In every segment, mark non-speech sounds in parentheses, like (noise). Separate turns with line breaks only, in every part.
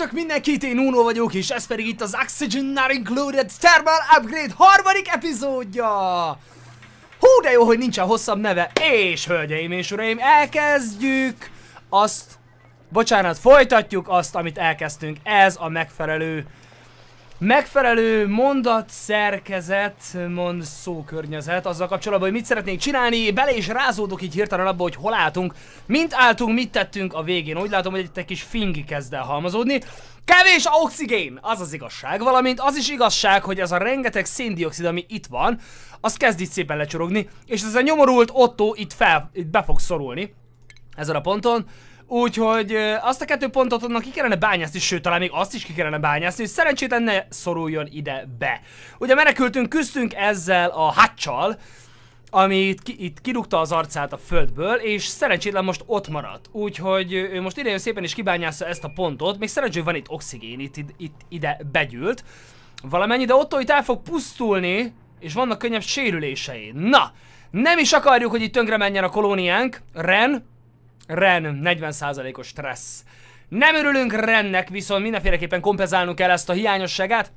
csak mindenkit, én Uno vagyok, és ez pedig itt az Oxygen Not Included Thermal Upgrade harmadik epizódja! Hú, de jó, hogy nincsen hosszabb neve, és hölgyeim és uraim, elkezdjük azt, bocsánat, folytatjuk azt, amit elkezdtünk, ez a megfelelő megfelelő mondat, szerkezet, mond szókörnyezet azzal kapcsolatban, hogy mit szeretnénk csinálni, bele is rázódok így hirtelen abba, hogy hol álltunk, mint álltunk, mit tettünk a végén. Úgy látom, hogy egy kis fing kezd el halmozódni. Kevés oxigén, az az igazság, valamint az is igazság, hogy ez a rengeteg széndiokszid, ami itt van, az kezd itt szépen lecsorogni, és ez a nyomorult Otto itt, fel, itt be fog szorulni ezen a ponton. Úgyhogy azt a kettő pontot onnan ki kellene bányászni, sőt, talán még azt is ki kellene bányászni, hogy szerencsétlen ne szoruljon ide be. Ugye menekültünk, küzdtünk ezzel a hacsal, ami itt, ki, itt kirúgta az arcát a földből, és szerencsétlen most ott maradt. Úgyhogy ő most jön szépen is kibányászza ezt a pontot, még szerencsé van itt oxigén, itt, itt, itt ide begyűlt. Valamennyi, de ott, itt el fog pusztulni, és vannak könnyebb sérülései. Na, nem is akarjuk, hogy itt tönkre menjen a kolóniánk. Ren, Ren, 40%-os stressz. Nem örülünk Rennek, viszont mindenféleképpen kompenzálnunk kell ezt a hiányosságát,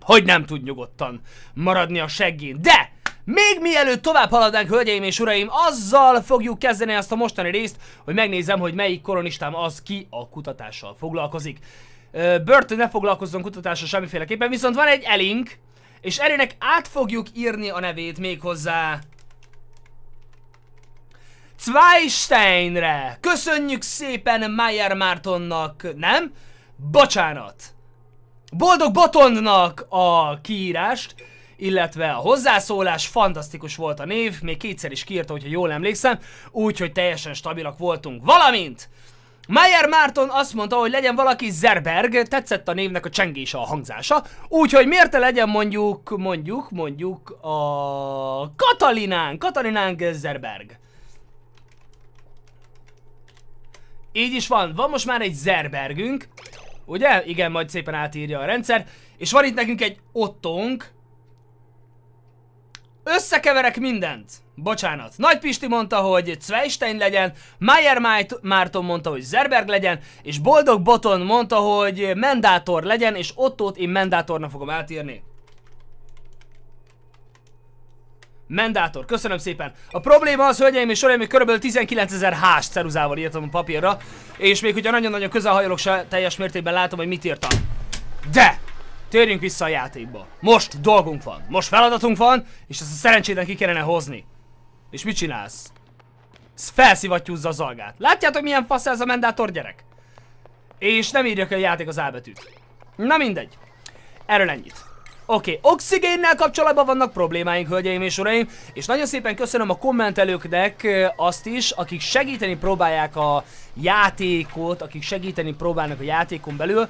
hogy nem tud nyugodtan maradni a seggén. De! Még mielőtt tovább haladnánk, hölgyeim és uraim, azzal fogjuk kezdeni ezt a mostani részt, hogy megnézem, hogy melyik koronistám az ki a kutatással foglalkozik. Börtön ne foglalkozzon kutatással semmiféleképpen, viszont van egy elink, és erőnek át fogjuk írni a nevét méghozzá Zweisteinre! Köszönjük szépen Meyer Mártonnak, nem? Bocsánat! Boldog Botondnak a kiírást, illetve a hozzászólás, fantasztikus volt a név, még kétszer is kiírta, hogyha jól emlékszem, úgyhogy teljesen stabilak voltunk, valamint Meyer Márton azt mondta, hogy legyen valaki Zerberg, tetszett a névnek a csengése, a hangzása, úgyhogy miért te legyen mondjuk, mondjuk, mondjuk a Katalinánk, Katalinánk Zerberg. Így is van, van most már egy Zerbergünk, ugye? Igen, majd szépen átírja a rendszer. És van itt nekünk egy Ottónk. Összekeverek mindent. Bocsánat. Nagy Pisti mondta, hogy Zweistein legyen, Meyer Márton mondta, hogy Zerberg legyen, és Boldog Boton mondta, hogy Mendátor legyen, és Ottót én Mendátornak fogom átírni. Mendátor, köszönöm szépen. A probléma az, hölgyeim és uraim, hogy körülbelül 19 ezer hást ceruzával írtam a papírra, és még hogyha nagyon-nagyon közel hajolok, se teljes mértékben látom, hogy mit írtam. De! Térjünk vissza a játékba. Most dolgunk van, most feladatunk van, és ezt a szerencsétlen ki kellene hozni. És mit csinálsz? Felszivattyúzza az algát. Látjátok, milyen fasz ez a mendátor gyerek? És nem írja ki a játék az álbetűt. Na mindegy. Erről ennyit. Oké, okay. oxigénnel kapcsolatban vannak problémáink, hölgyeim és uraim, és nagyon szépen köszönöm a kommentelőknek azt is, akik segíteni próbálják a játékot, akik segíteni próbálnak a játékon belül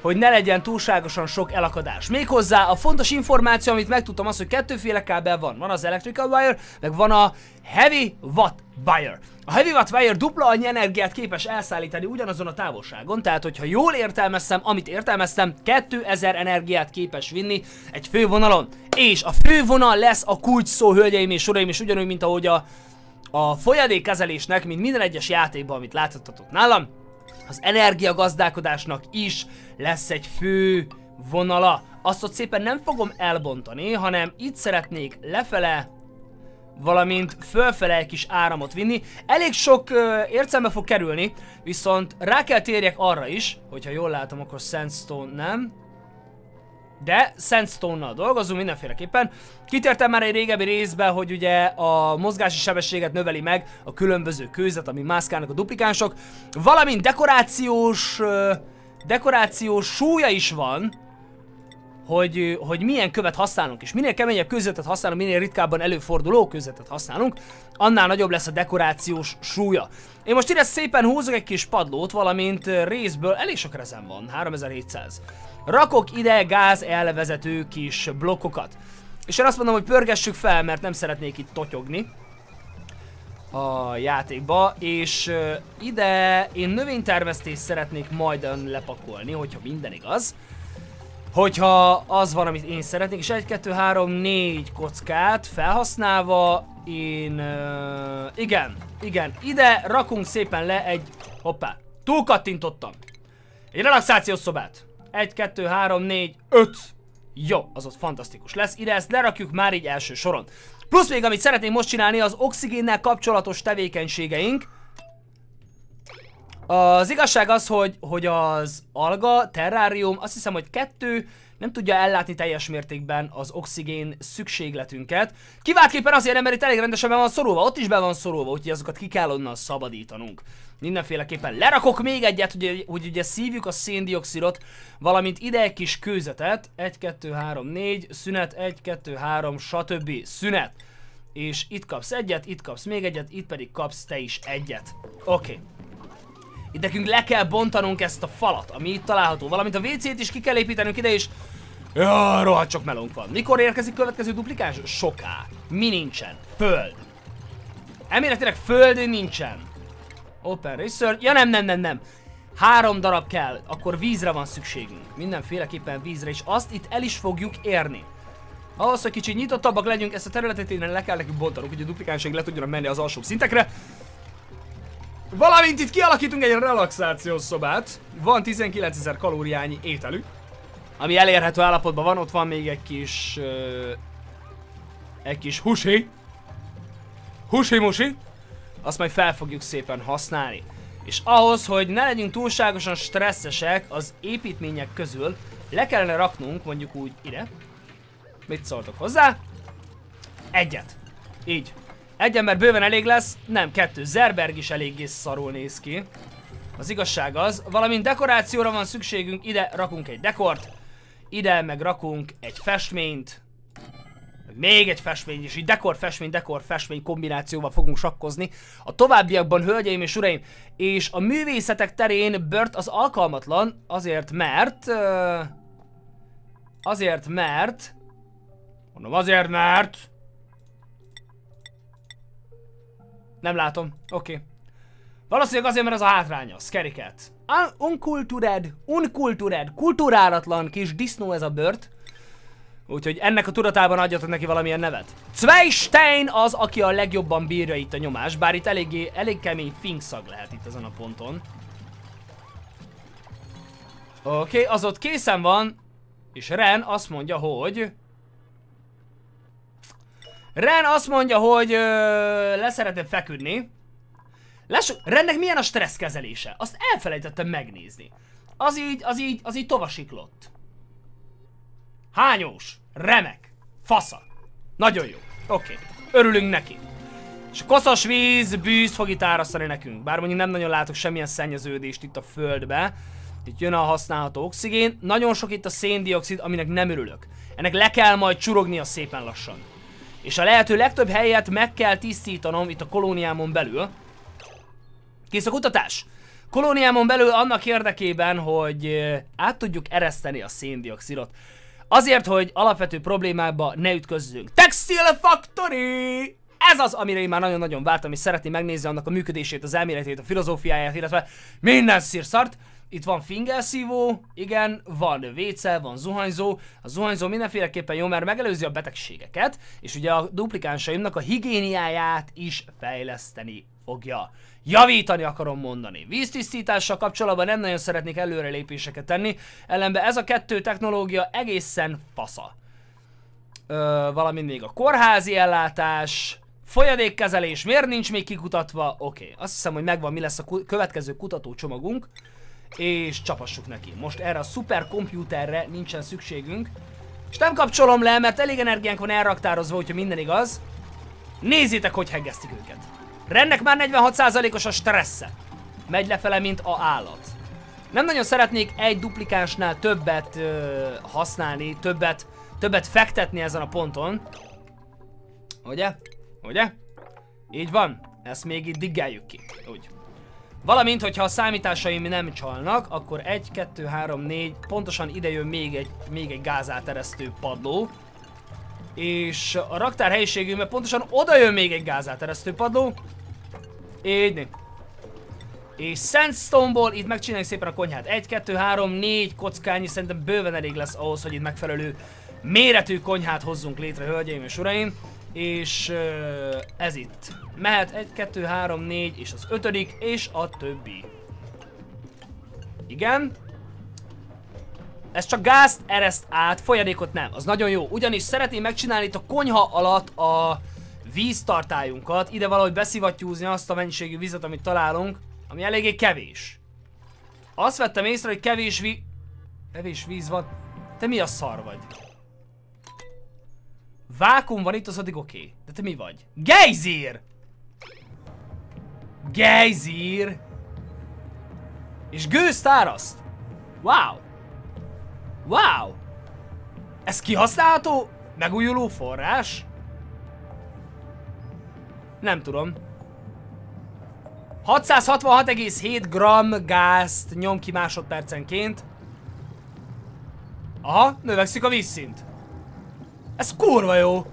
hogy ne legyen túlságosan sok elakadás. Méghozzá a fontos információ, amit megtudtam az, hogy kettőféle kábel van. Van az electrical wire, meg van a heavy watt wire. A heavy watt wire dupla annyi energiát képes elszállítani ugyanazon a távolságon, tehát hogyha jól értelmeztem, amit értelmeztem, 2000 energiát képes vinni egy fővonalon. És a fővonal lesz a kulcs szó, hölgyeim és uraim, és ugyanúgy, mint ahogy a a folyadékkezelésnek, mint minden egyes játékban, amit láthatatok nálam, az energiagazdálkodásnak is lesz egy fő vonala. Azt ott szépen nem fogom elbontani, hanem itt szeretnék lefele valamint fölfele egy kis áramot vinni. Elég sok ö, értelme fog kerülni, viszont rá kell térjek arra is, hogyha jól látom, akkor Sandstone nem. De sandstone-nal dolgozunk mindenféleképpen. Kitértem már egy régebbi részbe, hogy ugye a mozgási sebességet növeli meg a különböző kőzet, ami mászkálnak a duplikánsok. Valamint dekorációs... dekorációs súlya is van, hogy, hogy milyen követ használunk, és minél keményebb közvetet használunk, minél ritkábban előforduló közvetet használunk, annál nagyobb lesz a dekorációs súlya. Én most ide szépen húzok egy kis padlót, valamint részből elég sok rezem van, 3700 rakok ide gáz elvezető kis blokkokat. És én azt mondom, hogy pörgessük fel, mert nem szeretnék itt totyogni a játékba, és ide én növénytermesztést szeretnék majd lepakolni, hogyha minden igaz. Hogyha az van, amit én szeretnék, és 1, 2, 3, 4 kockát felhasználva én... Uh, igen, igen, ide rakunk szépen le egy... Hoppá, túlkattintottam. Egy relaxációs szobát. 1, 2, 3, 4, 5. Jó, az ott fantasztikus lesz. Ide ezt lerakjuk már így első soron. Plusz még, amit szeretnénk most csinálni, az oxigénnel kapcsolatos tevékenységeink. Az igazság az, hogy, hogy az alga, terrárium, azt hiszem, hogy kettő, nem tudja ellátni teljes mértékben az oxigén szükségletünket. Kiváltképpen azért mert itt elég rendesen be van szorulva, ott is be van szorulva, úgyhogy azokat ki kell onnan szabadítanunk. Mindenféleképpen lerakok még egyet, hogy, hogy ugye szívjuk a széndiokszidot, valamint ide egy kis kőzetet, 1, 2, 3, 4, szünet, 1, 2, 3, stb. szünet. És itt kapsz egyet, itt kapsz még egyet, itt pedig kapsz te is egyet. Oké. Okay. Itt nekünk le kell bontanunk ezt a falat, ami itt található. Valamint a WC-t is ki kell építenünk ide is. Ja, rohadt sok melónk van. Mikor érkezik következő duplikáns? Soká. Mi nincsen? Föld. Elméletileg föld nincsen. Open research. Ja nem, nem, nem, nem. Három darab kell, akkor vízre van szükségünk. Mindenféleképpen vízre, és azt itt el is fogjuk érni. Ahhoz, hogy kicsit nyitottabbak legyünk, ezt a területet innen le kell nekünk bontanunk, hogy a duplikánség le tudjon menni az alsóbb szintekre. Valamint itt kialakítunk egy relaxációs szobát. Van 19.000 kalóriányi ételük. Ami elérhető állapotban van, ott van még egy kis... Uh, egy kis husi. Husi-musi. Azt majd fel fogjuk szépen használni. És ahhoz, hogy ne legyünk túlságosan stresszesek az építmények közül, le kellene raknunk mondjuk úgy ide. Mit szóltok hozzá? Egyet. Így. Egy ember bőven elég lesz, nem kettő. Zerberg is eléggé szarul néz ki. Az igazság az, valamint dekorációra van szükségünk, ide rakunk egy dekort, ide meg rakunk egy festményt, még egy festmény, és így dekor-festmény, dekor-festmény kombinációval fogunk sakkozni. A továbbiakban, hölgyeim és uraim, és a művészetek terén Bört az alkalmatlan, azért mert... Azért mert... Mondom, azért mert... Nem látom. Oké. Okay. Valószínűleg azért, mert az a hátránya. Skeriket. Unkultured, unkultured, kulturálatlan kis disznó ez a bört. Úgyhogy ennek a tudatában adjatok neki valamilyen nevet. Zweistein az, aki a legjobban bírja itt a nyomás, bár itt eléggé, elég kemény fingszag lehet itt ezen a ponton. Oké, okay, az ott készen van, és Ren azt mondja, hogy... Ren azt mondja, hogy ö, leszeretne feküdni. Lássuk, Rennek milyen a stressz kezelése? Azt elfelejtettem megnézni. Az így, az így, az így tovasiklott. Hányós. Remek. Fasza. Nagyon jó. Oké. Okay. Örülünk neki. És koszos víz bűzt fog itt árasztani nekünk. Bár mondjuk nem nagyon látok semmilyen szennyeződést itt a földbe. Itt jön a használható oxigén. Nagyon sok itt a széndiokszid, aminek nem örülök. Ennek le kell majd csurognia szépen lassan. És a lehető legtöbb helyet meg kell tisztítanom itt a kolóniámon belül. Kész a kutatás! Kolóniámon belül annak érdekében, hogy át tudjuk ereszteni a széndiokszidot. Azért, hogy alapvető problémákba ne ütközzünk. Textile Factory! Ez az, amire én már nagyon-nagyon vártam, és szeretném megnézni annak a működését, az elméletét, a filozófiáját, illetve minden szírszart itt van fingelszívó, igen, van vécé, van zuhanyzó. A zuhanyzó mindenféleképpen jó, mert megelőzi a betegségeket, és ugye a duplikánsaimnak a higiéniáját is fejleszteni fogja. Javítani akarom mondani. Víztisztítással kapcsolatban nem nagyon szeretnék előrelépéseket tenni, ellenben ez a kettő technológia egészen fasza. Ö, valamint még a kórházi ellátás, folyadékkezelés, miért nincs még kikutatva? Oké, okay. azt hiszem, hogy megvan mi lesz a ku következő kutatócsomagunk és csapassuk neki. Most erre a szuperkomputerre nincsen szükségünk, és nem kapcsolom le, mert elég energiánk van elraktározva, hogyha minden igaz. Nézzétek, hogy heggeztik őket. Rennek már 46%-os a stressze. Megy lefele, mint a állat. Nem nagyon szeretnék egy duplikánsnál többet ö, használni, többet, többet fektetni ezen a ponton. Ugye? Ugye? Így van. Ezt még így diggeljük ki. Úgy. Valamint, hogyha a számításaim nem csalnak, akkor 1, 2, 3, 4, pontosan ide jön még egy, még egy gázáteresztő padló. És a raktár helyiségünkben pontosan oda jön még egy gázáteresztő padló. Így. És Sandstone-ból itt megcsináljuk szépen a konyhát. 1, 2, 3, 4 kockányi szerintem bőven elég lesz ahhoz, hogy itt megfelelő méretű konyhát hozzunk létre, hölgyeim és uraim és uh, ez itt. Mehet 1, 2, 3, 4, és az ötödik, és a többi. Igen. Ez csak gázt ereszt át, folyadékot nem. Az nagyon jó, ugyanis szeretném megcsinálni itt a konyha alatt a víztartályunkat. Ide valahogy beszivattyúzni azt a mennyiségű vizet, amit találunk, ami eléggé kevés. Azt vettem észre, hogy kevés víz... Kevés víz van. Te mi a szar vagy? Vákum van itt, az addig oké. Okay. De te mi vagy? Gejzír! Gejzír! És gőztáraszt! Wow! Wow! Ez kihasználható? Megújuló forrás? Nem tudom. 666,7 gram gázt nyom ki másodpercenként. Aha, növekszik a vízszint. Ez kurva jó!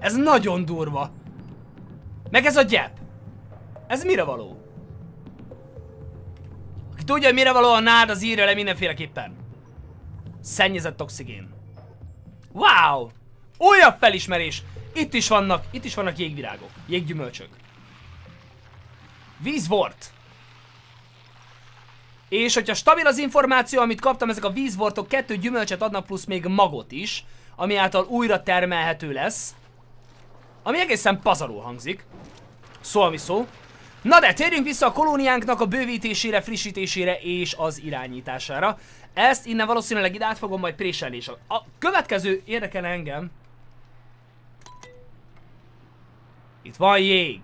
Ez nagyon durva. Meg ez a gyep. Ez mire való? Aki tudja, hogy mire való a nád, az írja le mindenféleképpen. Szennyezett oxigén. Wow! Újabb felismerés! Itt is vannak, itt is vannak jégvirágok, jéggyümölcsök. Víz volt. És hogyha stabil az információ, amit kaptam, ezek a vízvortok kettő gyümölcset adnak, plusz még magot is, ami által újra termelhető lesz. Ami egészen pazarul hangzik. Szó, ami szó. Na de térjünk vissza a kolóniánknak a bővítésére, frissítésére és az irányítására. Ezt innen valószínűleg ide át fogom majd préselni is. A következő érdekel engem. Itt van jég.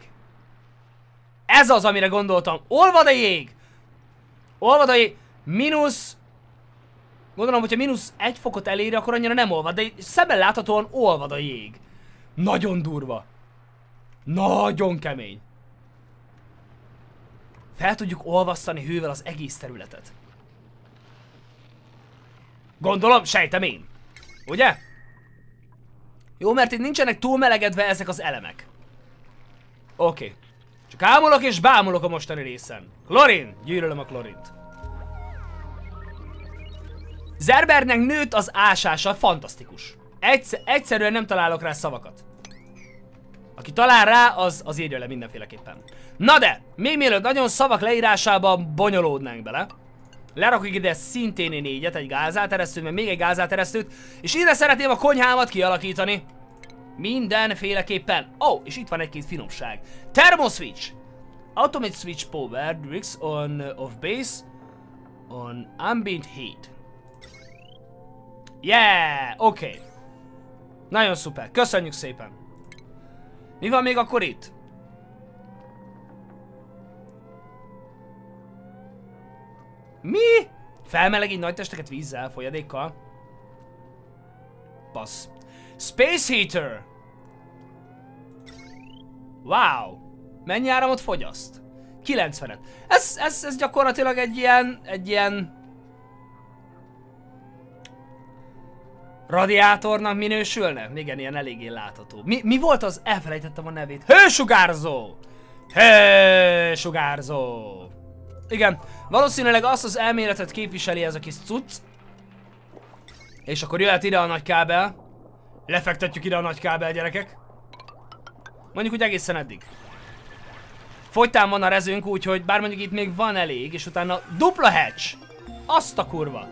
Ez az, amire gondoltam. Olvad a jég! Olvadai mínusz... Gondolom, hogyha mínusz egy fokot eléri, akkor annyira nem olvad, de szemben láthatóan olvad a jég. Nagyon durva. Nagyon kemény. Fel tudjuk olvasztani hővel az egész területet. Gondolom, sejtem én. Ugye? Jó, mert itt nincsenek túl melegedve ezek az elemek. Oké. Okay. Csak ámulok és bámulok a mostani részen. Klorin! Gyűlölöm a klorint. Zerbernek nőtt az ásása, fantasztikus. Egyszer, egyszerűen nem találok rá szavakat. Aki talál rá, az, az írja le mindenféleképpen. Na de, még mielőtt nagyon szavak leírásában bonyolódnánk bele. Lerakjuk ide szintén négyet, egy gázáteresztőt, meg még egy gázáteresztőt, és ide szeretném a konyhámat kialakítani. Mindenféleképpen. Ó, oh, és itt van egy-két finomság. Thermoswitch! Automate switch power drinks on uh, off base on ambient heat. Yeah! Oké. Okay. Nagyon szuper. Köszönjük szépen. Mi van még akkor itt? Mi? Felmelegít nagy testeket vízzel, folyadékkal. Passz. Space Heater! Wow! Mennyi áramot fogyaszt? 90-et. Ez, ez, ez gyakorlatilag egy ilyen, egy ilyen radiátornak minősülne? Igen, ilyen eléggé látható. Mi, mi volt az? Elfelejtettem a nevét. Hősugárzó! Hősugárzó! Igen, valószínűleg azt az elméletet képviseli ez a kis cucc. És akkor jöhet ide a nagy kábel. Lefektetjük ide a nagy kábel, gyerekek. Mondjuk hogy egészen eddig. Fogytán van a rezünk, úgyhogy bár mondjuk itt még van elég, és utána dupla hatch! Azt a kurva!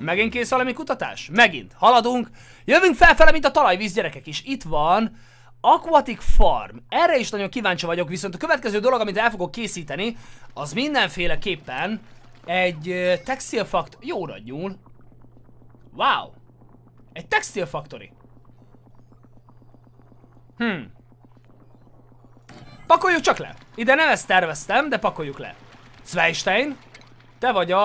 Megint kész valami kutatás? Megint. Haladunk. Jövünk felfele, mint a talajvíz gyerekek is. Itt van Aquatic Farm. Erre is nagyon kíváncsi vagyok, viszont a következő dolog, amit el fogok készíteni, az mindenféleképpen egy fakt... Jóra nyúl. Wow! Egy textilfaktori. Hmm. Pakoljuk csak le. Ide nem ezt terveztem, de pakoljuk le. Zweistein, te vagy a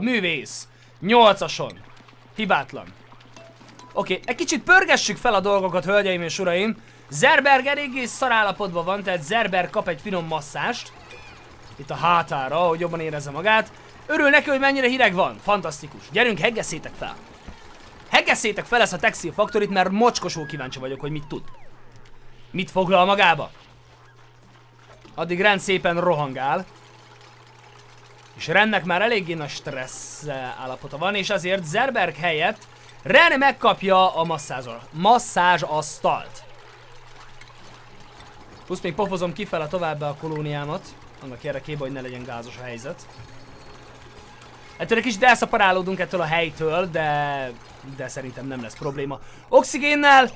művész. Nyolcason. Hibátlan. Oké, okay. egy kicsit pörgessük fel a dolgokat, hölgyeim és uraim. Zerberg eléggé szarállapotban van, tehát Zerberg kap egy finom masszást. Itt a hátára, hogy jobban érezze magát. Örül neki, hogy mennyire hideg van. Fantasztikus. Gyerünk, heggeszétek fel. Heggeszétek fel ezt a textil faktorit, mert mocskosul kíváncsi vagyok, hogy mit tud. Mit foglal magába? Addig rend szépen rohangál. És Rennek már eléggé nagy stressz eh, állapota van, és azért Zerberg helyett Ren megkapja a masszázor. masszázs asztalt. Plusz még pofozom kifele tovább a kolóniámat, annak érdekében, hogy ne legyen gázos a helyzet. Ettől egy kicsit elszaparálódunk ettől a helytől, de, de szerintem nem lesz probléma. Oxigénnel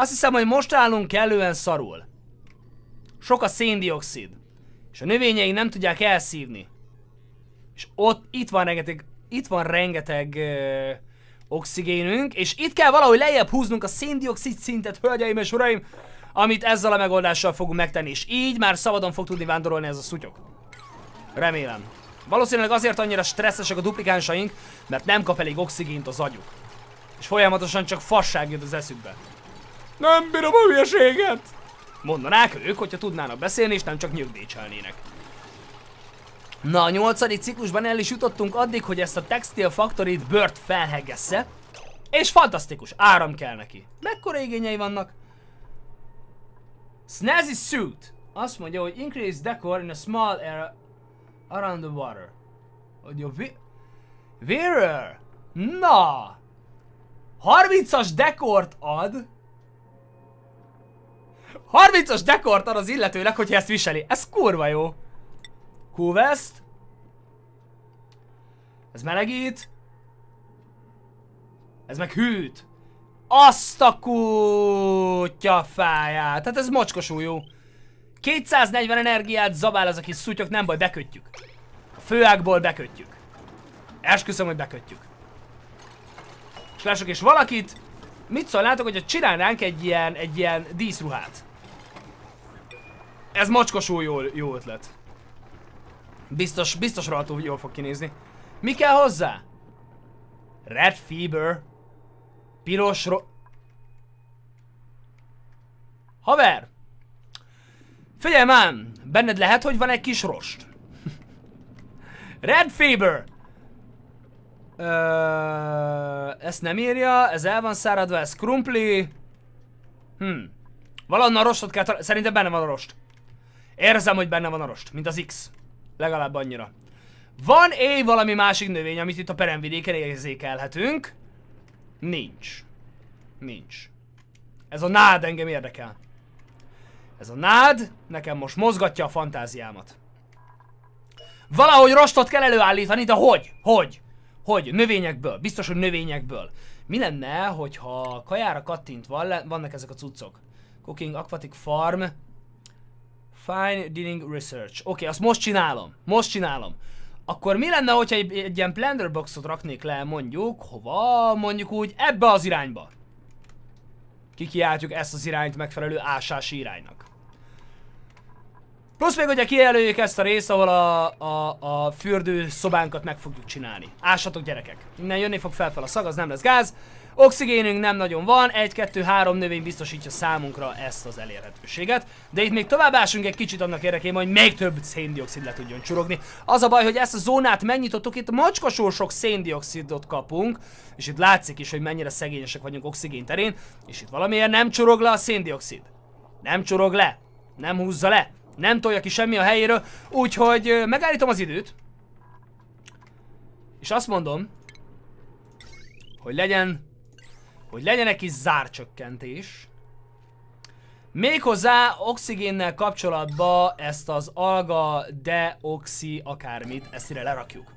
azt hiszem, hogy most állunk kellően szarul. Sok a széndiokszid. És a növényei nem tudják elszívni. És ott, itt van rengeteg, itt van rengeteg ö, oxigénünk, és itt kell valahogy lejjebb húznunk a széndiokszid szintet, hölgyeim és uraim, amit ezzel a megoldással fogunk megtenni, és így már szabadon fog tudni vándorolni ez a szutyok. Remélem. Valószínűleg azért annyira stresszesek a duplikánsaink, mert nem kap elég oxigént az agyuk. És folyamatosan csak fasság jut az eszükbe. Nem bírom a hülyeséget! Mondanák ők, hogyha tudnának beszélni, és nem csak nyugdíjcselnének. Na, a nyolcadik ciklusban el is jutottunk addig, hogy ezt a Textil faktorit Bört felhegesse, és fantasztikus, áram kell neki. Mekkora igényei vannak? Snazzy Suit! Azt mondja, hogy increase decor in a small area around the water. Hogy a vi... Wearer! Na! 30-as dekort ad, 30-as dekort ad az illetőnek, hogyha ezt viseli. Ez kurva jó. Kúveszt. Ez melegít. Ez meg hűt. Azt a kutya fáját. Tehát ez mocskosú jó. 240 energiát zabál az a kis szutyok, nem baj, bekötjük. A főákból bekötjük. Esküszöm, hogy bekötjük. És lássuk és valakit, mit szólnátok, hogyha csinálnánk egy ilyen, egy ilyen díszruhát? Ez macskosó jó, jó ötlet. Biztos, biztos rohadtul jól fog kinézni. Mi kell hozzá? Red Fever. Piros ro... Haver! Figyelj már! Benned lehet, hogy van egy kis rost. (laughs) Red Fever! Ö, ezt nem írja, ez el van száradva, ez krumpli. Hm. Valahonnan rostot kell találni. Szerintem benne van a rost. Érzem, hogy benne van a rost, mint az X. Legalább annyira. Van éj valami másik növény, amit itt a peremvidéken érzékelhetünk? Nincs. Nincs. Ez a nád engem érdekel. Ez a nád nekem most mozgatja a fantáziámat. Valahogy rostot kell előállítani, de hogy? Hogy? Hogy? Növényekből. Biztos, hogy növényekből. Mi lenne, hogyha kajára kattintva vannak ezek a cuccok? Cooking Aquatic Farm Fine Dining Research. Oké, okay, azt most csinálom. Most csinálom. Akkor mi lenne, hogyha egy, egy ilyen blender boxot raknék le mondjuk, hova? Mondjuk úgy ebbe az irányba. Kikiáltjuk ezt az irányt megfelelő ásási iránynak. Plusz még hogyha kijelöljük ezt a részt, ahol a, a, a fürdő szobánkat meg fogjuk csinálni. Ássatok gyerekek! Innen jönni fog felfel a szag, az nem lesz gáz. Oxigénünk nem nagyon van, egy-kettő-három növény biztosítja számunkra ezt az elérhetőséget, de itt még tovább ásunk egy kicsit annak érdekében, hogy még több széndiokszid le tudjon csurogni. Az a baj, hogy ezt a zónát megnyitottuk, itt macskasor sok széndiokszidot kapunk, és itt látszik is, hogy mennyire szegényesek vagyunk oxigén terén, és itt valamiért nem csurog le a széndiokszid. Nem csurog le, nem húzza le, nem tolja ki semmi a helyéről, úgyhogy megállítom az időt, és azt mondom, hogy legyen hogy legyen egy kis zárcsökkentés. Méghozzá oxigénnel kapcsolatban ezt az alga oxi akármit, ezt ide lerakjuk.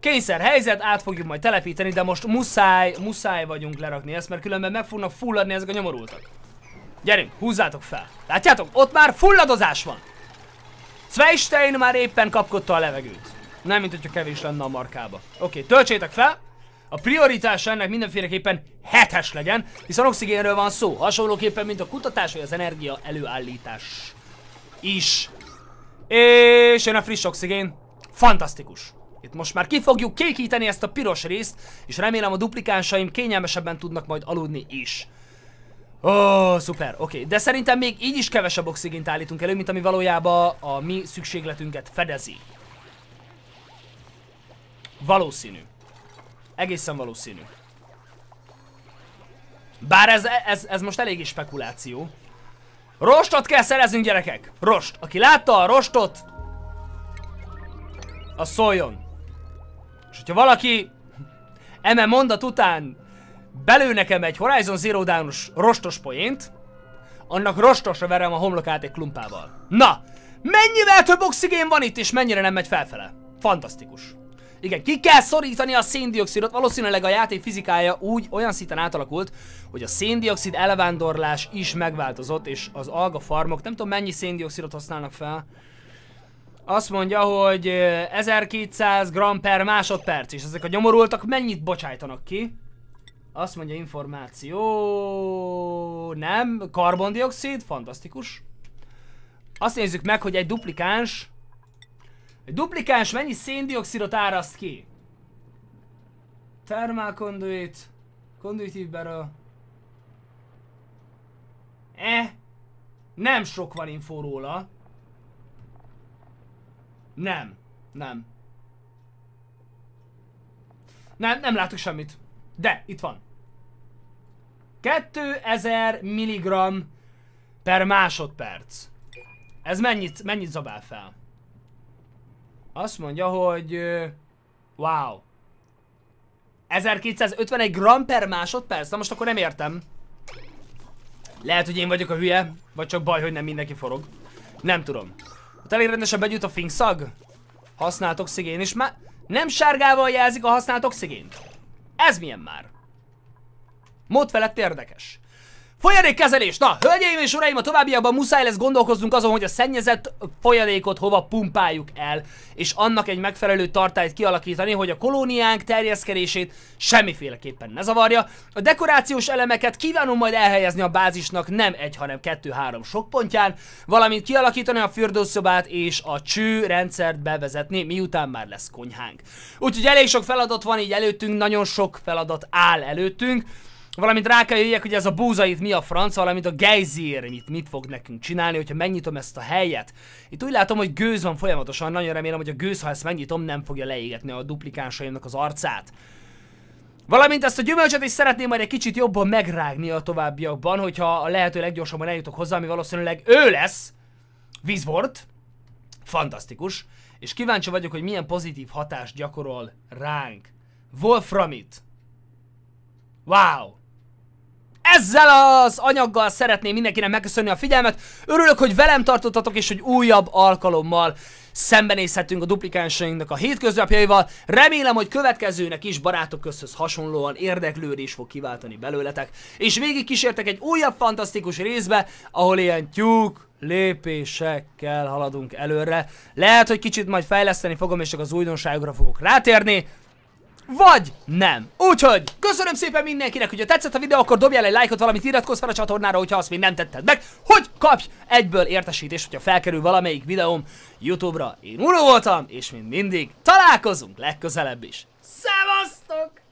Kényszer helyzet, át fogjuk majd telepíteni, de most muszáj, muszáj vagyunk lerakni ezt, mert különben meg fognak fulladni ezek a nyomorultak. Gyerünk, húzzátok fel. Látjátok, ott már fulladozás van. Zweistein már éppen kapkodta a levegőt. Nem, mint hogyha kevés lenne a markába. Oké, töltsétek fel. A prioritás ennek mindenféleképpen hetes legyen, hiszen oxigénről van szó, hasonlóképpen, mint a kutatás vagy az energia előállítás is. És jön a friss oxigén. Fantasztikus! Itt most már ki fogjuk kékíteni ezt a piros részt, és remélem a duplikánsaim kényelmesebben tudnak majd aludni is. Ó, oh, szuper, oké. Okay. De szerintem még így is kevesebb oxigént állítunk elő, mint ami valójában a mi szükségletünket fedezi. Valószínű. Egészen valószínű. Bár ez, ez, ez most eléggé spekuláció. Rostot kell szereznünk, gyerekek! Rost! Aki látta a rostot, a szóljon. És hogyha valaki eme mondat után belő nekem egy Horizon Zero dawn rostos poént, annak rostosra verem a homlokát egy klumpával. Na! Mennyivel több oxigén van itt, és mennyire nem megy felfele? Fantasztikus. Igen, ki kell szorítani a széndiokszidot, valószínűleg a játék fizikája úgy olyan szinten átalakult, hogy a széndiokszid elvándorlás is megváltozott, és az farmok, nem tudom mennyi széndiokszidot használnak fel, azt mondja, hogy 1200 eh, g per másodperc, és ezek a nyomorultak mennyit bocsájtanak ki? Azt mondja információ... Nem, karbondioxid, fantasztikus. Azt nézzük meg, hogy egy duplikáns egy duplikáns mennyi széndiokszidot áraszt ki? Thermal conduit, conduitive barrel. Eh, nem sok van info róla. Nem, nem. Nem, nem látok semmit. De, itt van. 2000 mg per másodperc. Ez mennyit, mennyit zabál fel? Azt mondja, hogy... Wow. 1251 gram per másodperc? Na most akkor nem értem. Lehet, hogy én vagyok a hülye, vagy csak baj, hogy nem mindenki forog. Nem tudom. Hát elég rendesen begyűjt a fingszag? Használt oxigén is már... Nem sárgával jelzik a használt oxigént. Ez milyen már? Mód felett érdekes. Folyadékkezelés! Na, hölgyeim és uraim, a továbbiakban muszáj lesz gondolkoznunk azon, hogy a szennyezett folyadékot hova pumpáljuk el, és annak egy megfelelő tartályt kialakítani, hogy a kolóniánk terjeszkedését semmiféleképpen ne zavarja. A dekorációs elemeket kívánom majd elhelyezni a bázisnak nem egy, hanem kettő-három sok pontján, valamint kialakítani a fürdőszobát és a cső rendszert bevezetni, miután már lesz konyhánk. Úgyhogy elég sok feladat van így előttünk, nagyon sok feladat áll előttünk. Valamint rá kell jöjjek, hogy ez a búza itt mi a franc, valamint a gejzér mit, mit fog nekünk csinálni, hogyha megnyitom ezt a helyet. Itt úgy látom, hogy gőz van folyamatosan, nagyon remélem, hogy a gőz, ha ezt megnyitom, nem fogja leégetni a duplikánsaimnak az arcát. Valamint ezt a gyümölcsöt is szeretném majd egy kicsit jobban megrágni a továbbiakban, hogyha a lehető leggyorsabban eljutok hozzá, ami valószínűleg ő lesz. Vizvort. Fantasztikus. És kíváncsi vagyok, hogy milyen pozitív hatást gyakorol ránk. Wolframit. Wow! ezzel az anyaggal szeretném mindenkinek megköszönni a figyelmet. Örülök, hogy velem tartottatok, és hogy újabb alkalommal szembenézhetünk a duplikánsainknak a hétköznapjaival. Remélem, hogy következőnek is barátok közhöz hasonlóan érdeklődés fog kiváltani belőletek. És végig kísértek egy újabb fantasztikus részbe, ahol ilyen tyúk, lépésekkel haladunk előre. Lehet, hogy kicsit majd fejleszteni fogom, és csak az újdonságokra fogok rátérni vagy nem. Úgyhogy köszönöm szépen mindenkinek, hogyha tetszett a videó, akkor dobjál egy lájkot, valamit iratkozz fel a csatornára, hogyha azt még nem tetted meg, hogy kapj egyből értesítést, hogyha felkerül valamelyik videóm YouTube-ra. Én Uro voltam, és mint mindig találkozunk legközelebb is. Szevasztok!